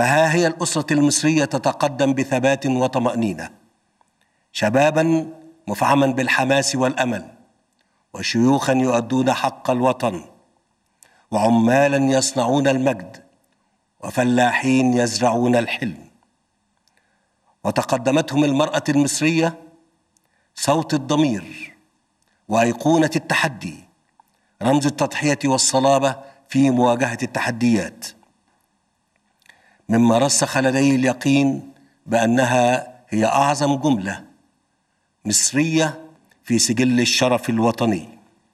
فها هي الأسرة المصرية تتقدم بثبات وطمأنينة شبابا مفعما بالحماس والأمل وشيوخا يؤدون حق الوطن وعمالا يصنعون المجد وفلاحين يزرعون الحلم وتقدمتهم المرأة المصرية صوت الضمير وأيقونة التحدي رمز التضحية والصلابة في مواجهة التحديات مما رسخ لدي اليقين بانها هي اعظم جمله مصريه في سجل الشرف الوطني